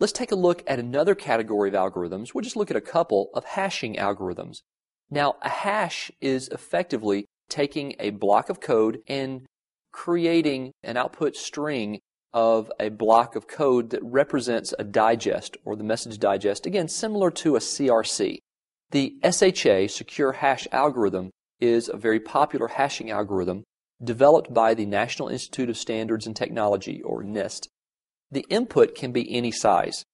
Let's take a look at another category of algorithms. We'll just look at a couple of hashing algorithms. Now, a hash is effectively taking a block of code and creating an output string of a block of code that represents a digest or the message digest, again, similar to a CRC. The SHA, Secure Hash Algorithm, is a very popular hashing algorithm developed by the National Institute of Standards and Technology, or NIST. The input can be any size,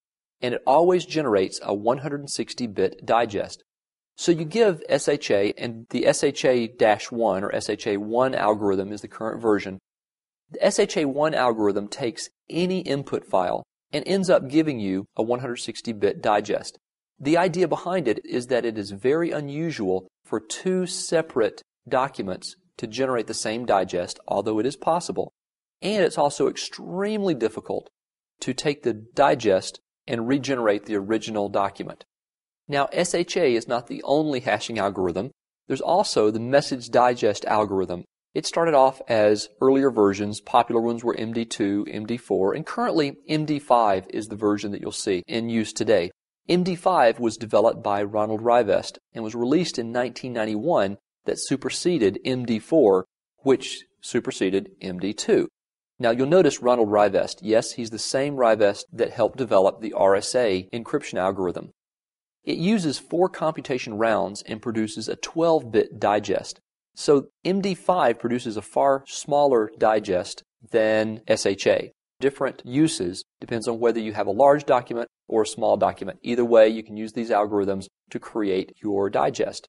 and it always generates a 160-bit digest. So you give SHA, and the SHA-1 or SHA-1 algorithm is the current version. The SHA-1 algorithm takes any input file and ends up giving you a 160-bit digest. The idea behind it is that it is very unusual for two separate documents to generate the same digest, although it is possible. And it's also extremely difficult to take the digest and regenerate the original document. Now, SHA is not the only hashing algorithm. There's also the message digest algorithm. It started off as earlier versions. Popular ones were MD2, MD4, and currently MD5 is the version that you'll see in use today. MD5 was developed by Ronald Rivest and was released in 1991 that superseded MD4, which superseded MD2. Now you'll notice Ronald Rivest. Yes, he's the same Rivest that helped develop the RSA encryption algorithm. It uses four computation rounds and produces a 12-bit digest. So MD5 produces a far smaller digest than SHA. Different uses depends on whether you have a large document or a small document. Either way, you can use these algorithms to create your digest.